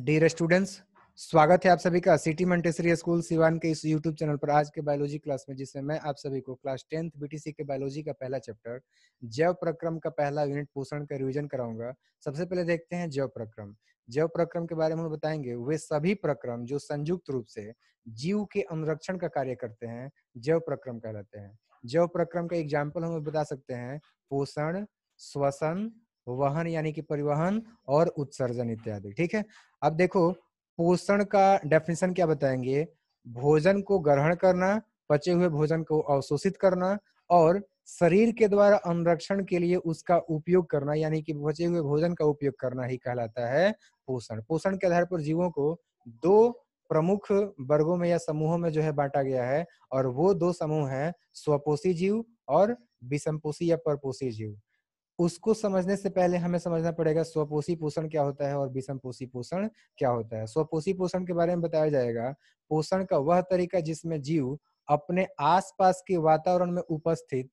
dear students स्वागत है आप सभी का सिटी मंटेसरी स्कूल सिवान के इस यूट्यूब चैनल पर आज के बायोलॉजी क्लास में जिसमें मैं आप सभी को क्लास टेंथ बीटीसी के बायोलॉजी का पहला चैप्टर जैव प्रक्रम का पहला यूनिट पोषण का रिवीजन कराऊंगा सबसे पहले देखते हैं जैव प्रक्रम जैव प्रक्रम के बारे में बताएंगे वे सभी प्रक्रम जो संयुक्त रूप से जीव के अनुरक्षण का कार्य करते हैं जैव प्रक्रम कहलाते हैं जैव प्रक्रम का एग्जाम्पल हम बता सकते हैं पोषण श्वसन वहन यानी कि परिवहन और उत्सर्जन इत्यादि ठीक है अब देखो पोषण का डेफिनेशन क्या बताएंगे भोजन को ग्रहण करना पचे हुए भोजन को अवशोषित करना और शरीर के द्वारा अनुरक्षण के लिए उसका उपयोग करना यानी कि बचे हुए भोजन का उपयोग करना ही कहलाता है पोषण पोषण के आधार पर जीवों को दो प्रमुख वर्गों में या समूहों में जो है बांटा गया है और वो दो समूह हैं स्वपोषी जीव और विषमपोषी या परपोषी जीव उसको समझने से पहले हमें समझना पड़ेगा स्वपोषी पोषण क्या होता है और विषम पोषी पोषण क्या होता है स्वपोषी पोषण के बारे में बताया जाएगा पोषण का वह तरीका जिसमें जीव अपने आसपास के वातावरण में उपस्थित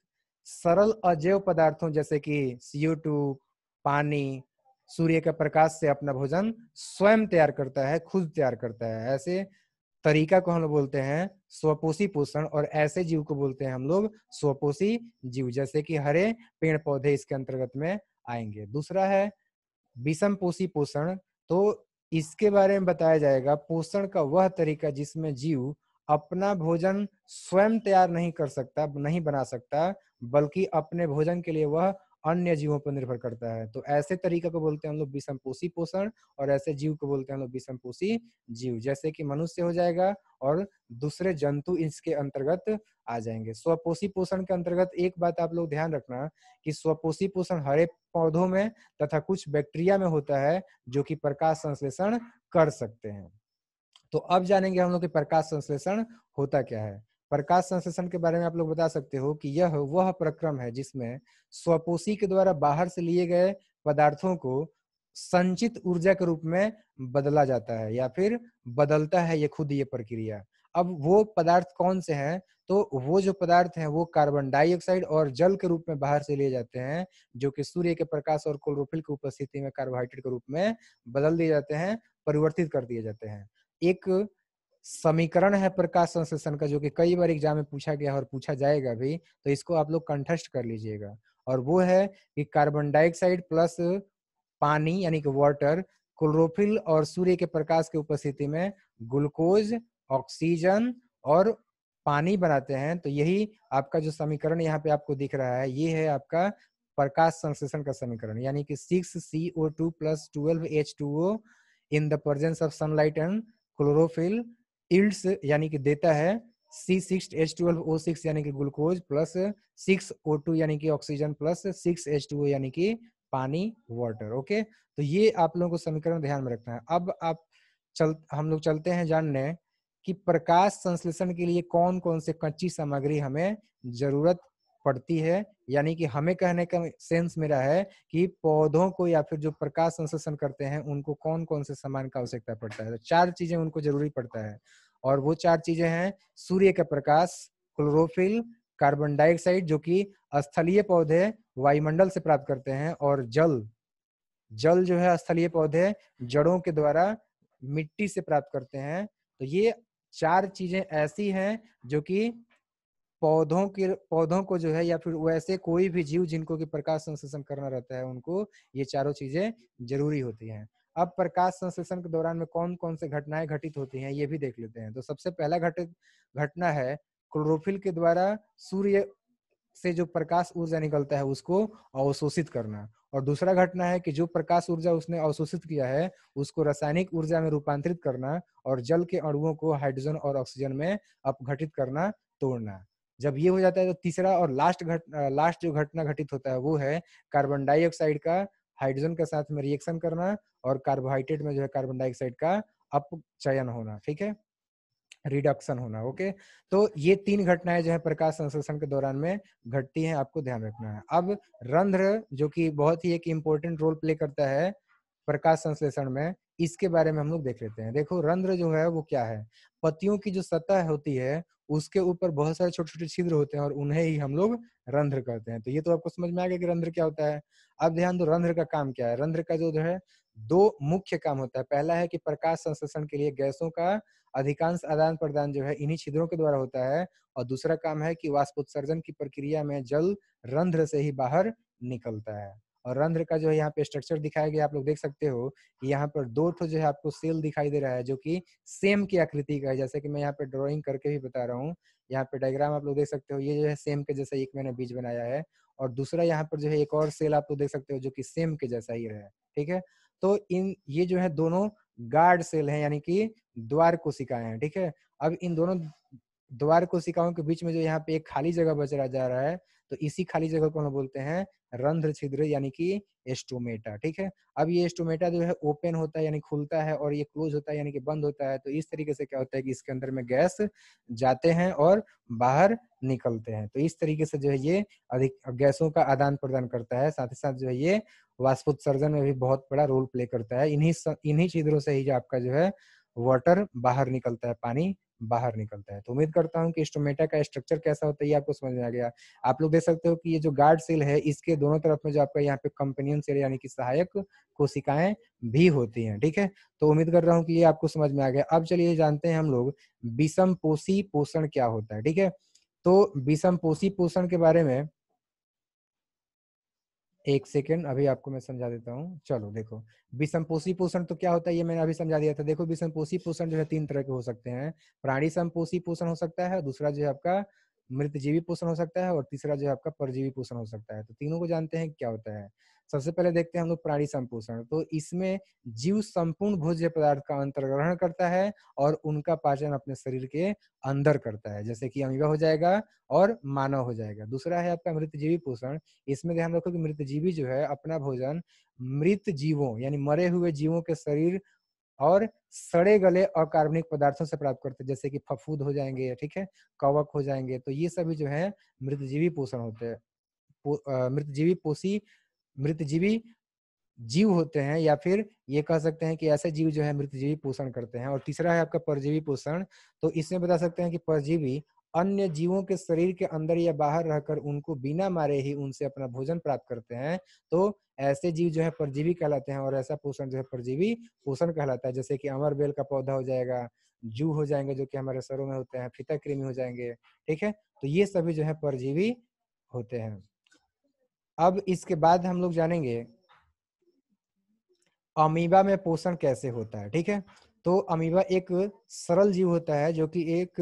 सरल अजैव पदार्थों जैसे कि सीओ पानी सूर्य के प्रकाश से अपना भोजन स्वयं तैयार करता है खुद तैयार करता है ऐसे तरीका को हम लोग बोलते हैं स्वपोषी पोषण और ऐसे जीव को बोलते हैं हम लोग स्वपोषी जीव जैसे कि हरे पेड़ पौधे इसके अंतर्गत में आएंगे दूसरा है विषम पोषी पोषण तो इसके बारे में बताया जाएगा पोषण का वह तरीका जिसमें जीव अपना भोजन स्वयं तैयार नहीं कर सकता नहीं बना सकता बल्कि अपने भोजन के लिए वह अन्य जीवों पर निर्भर करता है तो ऐसे तरीका को बोलते हैं हम लोग विषमपोषी पोषण और ऐसे जीव को बोलते हैं हम लोग विषमपोषी जीव जैसे कि मनुष्य हो जाएगा और दूसरे जंतु इसके अंतर्गत आ जाएंगे स्वपोषी पोषण के अंतर्गत एक बात आप लोग ध्यान रखना कि स्वपोषी पोषण हरे पौधों में तथा कुछ बैक्टीरिया में होता है जो कि प्रकाश संश्लेषण कर सकते हैं तो अब जानेंगे हम लोग के प्रकाश संश्लेषण होता क्या है प्रकाश संश्लेषण के बारे में आप लोग बता सकते हो कि यह वह प्रक्रम है जिसमें स्वपोषी के द्वारा बाहर से लिए गए पदार्थों को संचित ऊर्जा के रूप में बदला जाता है या फिर बदलता है ये खुद ये प्रक्रिया अब वो पदार्थ कौन से हैं तो वो जो पदार्थ हैं वो कार्बन डाइऑक्साइड और जल के रूप में बाहर से लिए जाते हैं जो कि सूर्य के प्रकाश और क्लोरोफिल की उपस्थिति में कार्बोहाइड्रेट के रूप में बदल दिए जाते हैं परिवर्तित कर दिए जाते हैं एक समीकरण है प्रकाश संश्लेषण का जो कि कई बार एग्जाम में पूछा गया और पूछा जाएगा भी तो इसको आप लोग कंठस्ट कर लीजिएगा और वो है कि कार्बन डाइऑक्साइड प्लस पानी यानी कि वाटर क्लोरोफिल और सूर्य के प्रकाश की उपस्थिति में ग्लूकोज ऑक्सीजन और पानी बनाते हैं तो यही आपका जो समीकरण यहाँ पे आपको दिख रहा है ये है आपका प्रकाश संश्लेषण का समीकरण यानी कि six C O two plus twelve H two O in the presence of sunlight and chlorophyll yields यानी कि देता है C six H twelve O six यानी कि glucose plus six O two यानी कि oxygen plus six H two यानी कि पानी वाटर ओके तो ये आप लोगों को समीकरण ध्यान में रखना है अब आप चल हम लोग चलते हैं जानने कि प्रकाश संश्लेषण के लिए कौन कौन से कच्ची सामग्री हमें जरूरत पड़ती है यानी कि हमें कहने का सेंस मेरा है कि पौधों को या फिर जो प्रकाश संश्लेषण करते हैं उनको कौन कौन से सामान का आवश्यकता पड़ता है तो चार चीजें उनको जरूरी पड़ता है और वो चार चीजें हैं सूर्य का प्रकाश क्लोरोफिल कार्बन डाइऑक्साइड जो कि स्थलीय पौधे वायुमंडल से प्राप्त करते हैं और जल जल जो है स्थलीय पौधे जड़ों के द्वारा मिट्टी से प्राप्त करते हैं तो ये चार चीजें ऐसी हैं जो कि पौधों के पौधों को जो है या फिर वैसे कोई भी जीव जिनको की प्रकाश संश्लेषण करना रहता है उनको ये चारों चीजें जरूरी होती हैं अब प्रकाश संश्लेषण के दौरान में कौन कौन से घटनाएं घटित होती हैं ये भी देख लेते हैं तो सबसे पहला घटित घटना है क्लोरोफिल के द्वारा सूर्य से जो प्रकाश ऊर्जा निकलता है उसको अवशोषित करना और दूसरा घटना है कि जो प्रकाश ऊर्जा उसने अवशोषित किया है उसको रासायनिक ऊर्जा में रूपांतरित करना और जल के अणुओं को हाइड्रोजन और ऑक्सीजन में अपघटित करना तोड़ना जब ये हो जाता है तो तीसरा और लास्ट घट लास्ट जो घटना घटित होता है वो है कार्बन डाइऑक्साइड का हाइड्रोजन के साथ में रिएक्शन करना और कार्बोहाइड्रेट में जो है कार्बन डाइऑक्साइड का अपचयन होना ठीक है रिडक्शन होना ओके तो ये तीन घटनाएं जो है प्रकाश संश्लेषण के दौरान में घटती हैं आपको ध्यान रखना है अब रंध्र जो कि बहुत ही एक इम्पोर्टेंट रोल प्ले करता है प्रकाश संश्लेषण में इसके बारे में हम लोग देख लेते हैं देखो रंध्र जो है वो क्या है पतियों की जो सतह होती है उसके ऊपर बहुत सारे छोटे छोटे छिद्र होते हैं और उन्हें ही हम लोग रंध्र करते हैं तो ये तो आपको समझ में आ गया कि रंध्र क्या होता है अब ध्यान दो रंध्र का काम क्या है रंध्र का जो है दो मुख्य काम होता है पहला है कि प्रकाश संश्लेषण के लिए गैसों का अधिकांश आदान प्रदान जो है इन्हीं छिद्रों के द्वारा होता है और दूसरा काम है कि वाष्पोत्सर्जन की प्रक्रिया में जल रंध्र से ही बाहर निकलता है और रंध्र का जो है यहाँ पे स्ट्रक्चर दिखाया गया आप लोग देख सकते हो कि यहाँ पर दो जो है आपको सेल दिखाई दे रहा है जो कि सेम की आकृति का है जैसे कि मैं यहाँ पे ड्रॉइंग करके भी बता रहा हूँ यहाँ पे डायग्राम आप लोग देख सकते हो ये जो है सेम के जैसा एक मैंने बीज बनाया है और दूसरा यहाँ पर जो है एक और सेल आप लोग देख सकते हो जो की सेम के जैसा ही है ठीक है तो इन ये जो है दोनों गार्ड सेल है यानी कि द्वार कोशिकाएं हैं ठीक है अब इन दोनों द्वार कोशिकाओं के बीच में जो यहाँ पे एक खाली जगह बचरा जा रहा है तो इसी खाली जगह को हम बोलते हैं रंध्र छिद्र यानी कि एस्टोमेटा ठीक है अब ये एस्टोमेटा जो है ओपन होता है यानी खुलता है और ये क्लोज होता है यानी कि बंद होता है तो इस तरीके से क्या होता है कि इसके अंदर में गैस जाते हैं और बाहर निकलते हैं तो इस तरीके से जो है ये अधिक गैसों का आदान प्रदान करता है साथ ही साथ जो है ये वाष्पोत्सर्जन में भी बहुत बड़ा रोल प्ले करता है इन्हीं इन्हीं छिद्रों से ही जो आपका जो है वाटर बाहर निकलता है पानी बाहर निकलता है तो उम्मीद करता हूँ कि स्टोमेटा का स्ट्रक्चर कैसा होता है ये आपको समझ में आ गया आप लोग देख सकते हो कि ये जो गार्ड सेल है इसके दोनों तरफ में जो आपका यहाँ पे कंपेनियन सेल यानी कि सहायक कोशिकाएं भी होती हैं ठीक है तो उम्मीद कर रहा हूँ कि ये आपको समझ में आ गया अब चलिए जानते हैं हम लोग विषम पोषी पोषण क्या होता है ठीक है तो विषम पोषी पोषण के बारे में एक सेकेंड अभी आपको मैं समझा देता हूँ चलो देखो विषमपोषी पोषण तो क्या होता है ये मैंने अभी समझा दिया था देखो विषमपोषी पोषण जो है तीन तरह के हो सकते हैं प्राणी सम्पोषी पोषण हो सकता है दूसरा जो है आपका मृत जीवी पोषण हो सकता है और तीसरा जो है आपका परजीवी पोषण हो सकता है तो तीनों को जानते हैं क्या होता है सबसे पहले देखते हैं हम लोग प्राणी संपोषण तो इसमें जीव संपूर्ण भोज्य पदार्थ का अंतर्ग्रहण करता है और उनका पाचन अपने शरीर के अंदर करता है जैसे कि अमीबा हो जाएगा और मानव हो जाएगा दूसरा है आपका मृत जीवी पोषण इसमें ध्यान रखो कि मृत जीवी जो है अपना भोजन मृत जीवों यानी मरे हुए जीवों के शरीर और सड़े गले अकार्बनिक पदार्थों से प्राप्त करते हैं जैसे कि फफूद हो जाएंगे ठीक है कवक हो जाएंगे तो ये सभी जो है मृतजीवी पोषण होते हैं पो, मृतजीवी पोषी मृतजीवी जीव होते हैं या फिर ये कह सकते हैं कि ऐसे जीव जो है मृतजीवी पोषण करते हैं और तीसरा है आपका परजीवी पोषण तो इसमें बता सकते हैं कि परजीवी अन्य जीवों के शरीर के अंदर या बाहर रहकर उनको बिना मारे ही उनसे अपना भोजन प्राप्त करते हैं तो ऐसे जीव जो है परजीवी कहलाते हैं और ऐसा पोषण जो है परजीवी पोषण कहलाता है जैसे कि अमर बेल का पौधा हो जाएगा जू हो जाएंगे जो कि हमारे सरों में होते हैं फीता कृमि हो जाएंगे ठीक है तो ये सभी जो है परजीवी होते हैं अब इसके बाद हम लोग जानेंगे अमीबा में पोषण कैसे होता है ठीक है तो अमीबा एक सरल जीव होता है जो कि एक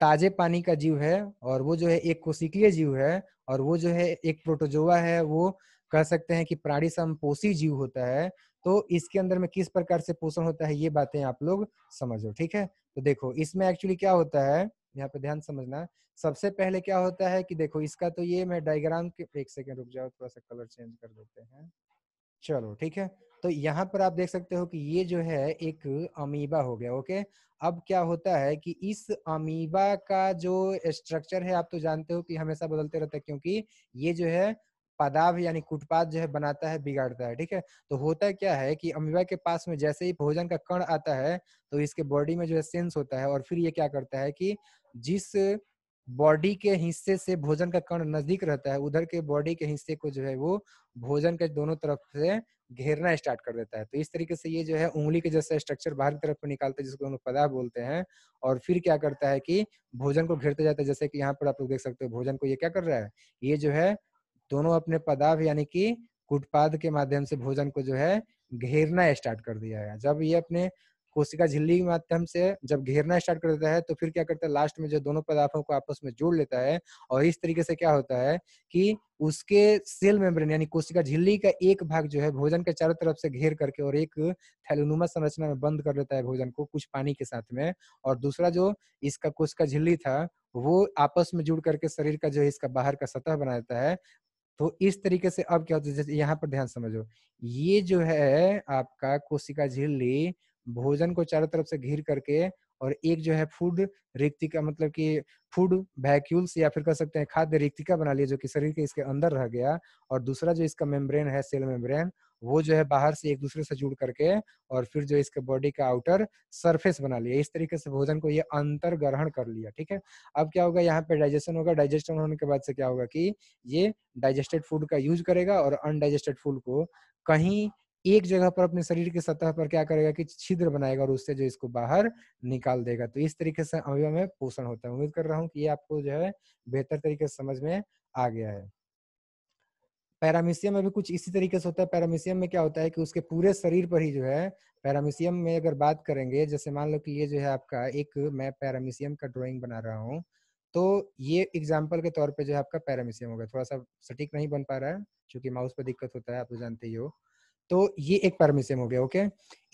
ताजे पानी का जीव है और वो जो है एक कोशिकीय जीव है और वो जो है एक प्रोटोजोआ है वो कह सकते हैं कि प्राणी समपोषी जीव होता है तो इसके अंदर में किस प्रकार से पोषण होता है ये बातें आप लोग समझो ठीक है तो देखो इसमें एक्चुअली क्या होता है यहाँ पे ध्यान समझना सबसे पहले क्या होता है कि देखो इसका तो ये मैं डायग्राम के एक सेकेंड रुक जाओ थोड़ा सा कलर चेंज कर देते हैं चलो ठीक है तो यहाँ पर आप देख सकते हो कि ये जो है एक अमीबा हो गया ओके अब क्या होता है कि इस अमीबा का जो स्ट्रक्चर है आप तो जानते हो कि हमेशा बदलते रहता है क्योंकि ये जो है पादाभ यानी कुटपात जो है बनाता है बिगाड़ता है ठीक है तो होता है क्या है कि अमीबा के पास में जैसे ही भोजन का कण आता है तो इसके बॉडी में जो है सेंस होता है और फिर ये क्या करता है कि जिस बॉडी के हिस्से से भोजन का कण नजदीक रहता है उधर के बॉडी के हिस्से को जो है वो भोजन के दोनों तरफ से घेरना स्टार्ट कर देता है तो इस तरीके से ये जो है उंगली के जैसा स्ट्रक्चर बाहर की तरफ को निकालते हैं जिसको हम लोग पदा बोलते हैं और फिर क्या करता है कि भोजन को घेरते जाता है जैसे कि यहाँ पर आप लोग देख सकते हो भोजन को ये क्या कर रहा है ये जो है दोनों अपने पदार्थ यानी कि कुटपाद के माध्यम से भोजन को जो है घेरना स्टार्ट कर दिया है जब ये अपने कोशिका झिल्ली के माध्यम से जब घेरना स्टार्ट कर देता है तो फिर क्या करता है लास्ट में जो दोनों पदार्थों को आपस में जोड़ लेता है और इस तरीके से क्या होता है कि उसके सेल मेम्ब्रेन यानी कोशिका झिल्ली का एक भाग जो है भोजन के चारों तरफ से घेर करके और एक थैलोनुमा संरचना में बंद कर लेता है भोजन को कुछ पानी के साथ में और दूसरा जो इसका कोशिका झिल्ली था वो आपस में जुड़ करके शरीर का जो है इसका बाहर का सतह बना देता है तो इस तरीके से अब क्या होता है जैसे यहाँ पर ध्यान समझो ये जो है आपका कोशिका झिल्ली भोजन को चारों तरफ से घिर करके और एक जो है फूड रिक्तिका मतलब कि फूड वैक्यूल्स या फिर कह सकते हैं खाद्य रिक्तिका बना लिया जो कि शरीर के इसके अंदर रह गया और दूसरा जो इसका मेम्ब्रेन है सेल मेम्ब्रेन वो जो है बाहर से एक दूसरे से जुड़ करके और फिर जो इसके बॉडी का आउटर सरफेस बना लिया इस तरीके से भोजन को ये अंतर ग्रहण कर लिया ठीक है अब क्या होगा यहाँ पे डाइजेशन होगा डाइजेशन होने के बाद से क्या होगा कि ये डाइजेस्टेड फूड का यूज करेगा और अनडाइजेस्टेड फूड को कहीं एक जगह पर अपने शरीर की सतह पर क्या करेगा कि छिद्र बनाएगा और उससे जो इसको बाहर निकाल देगा तो इस तरीके से अवयव में पोषण होता है उम्मीद कर रहा हूँ कि ये आपको जो है बेहतर तरीके से समझ में आ गया है पैरामिशियम में भी कुछ इसी तरीके से होता है पैरामिशियम में क्या होता है कि उसके पूरे शरीर पर ही जो है पैरामिशियम में अगर बात करेंगे जैसे मान लो कि ये जो है आपका एक मैं पैरामिशियम का ड्राइंग बना रहा हूँ तो ये एग्जाम्पल के तौर पे जो है आपका हो होगा थोड़ा सा सटीक नहीं बन पा रहा है क्योंकि माउस पर दिक्कत होता है आप तो जानते ही हो तो ये एक पैरामिशियम हो गया ओके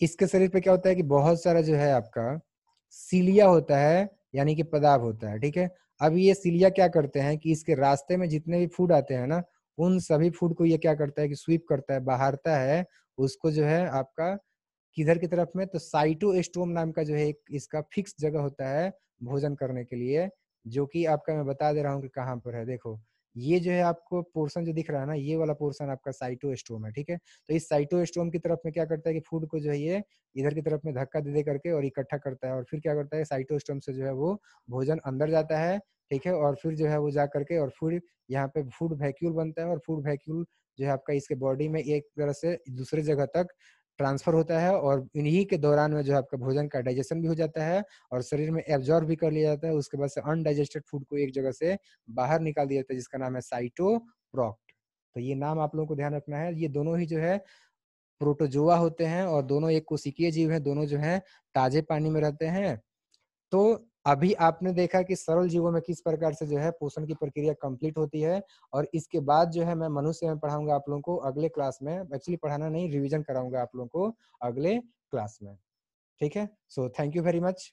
इसके शरीर पे क्या होता है कि बहुत सारा जो है आपका सीलिया होता है यानी कि पदाब होता है ठीक है अब ये सीलिया क्या करते हैं कि इसके रास्ते में जितने भी फूड आते हैं ना उन सभी फूड को ये क्या करता है कि स्वीप करता है बाहरता है उसको जो है आपका किधर की तरफ में तो साइटोस्टोम नाम का जो है एक इसका फिक्स जगह होता है भोजन करने के लिए जो कि आपका मैं बता दे रहा हूँ कि कहाँ पर है देखो ये जो है आपको पोर्शन जो दिख रहा है ना ये वाला पोर्शन आपका साइटोस्टोम है ठीक है तो इस साइटोस्टोम की तरफ में क्या करता है कि फूड को जो है ये इधर की तरफ में धक्का दे दे करके और इकट्ठा करता है और फिर क्या करता है साइटोस्टोम से जो है वो भोजन अंदर जाता है ठीक है और फिर जो है वो जा करके और फिर यहाँ पे फूड वैक्यूल बनता है और फूड वैक्यूल जो है आपका इसके बॉडी में एक तरह से दूसरे जगह तक ट्रांसफर होता है और इन्हीं के दौरान में जो आपका भोजन का डाइजेशन भी हो जाता है और शरीर में एब्जॉर्व भी कर लिया जाता है उसके बाद से अनडाइजेस्टेड फूड को एक जगह से बाहर निकाल दिया जाता है जिसका नाम है साइटोप्रोक्ट तो ये नाम आप लोगों को ध्यान रखना है ये दोनों ही जो है प्रोटोजोआ होते हैं और दोनों एक कोशिकीय जीव है दोनों जो है ताजे पानी में रहते हैं तो अभी आपने देखा कि सरल जीवों में किस प्रकार से जो है पोषण की प्रक्रिया कंप्लीट होती है और इसके बाद जो है मैं मनुष्य में पढ़ाऊंगा आप लोगों को अगले क्लास में एक्चुअली पढ़ाना नहीं रिविजन कराऊंगा आप लोगों को अगले क्लास में ठीक है so thank you very much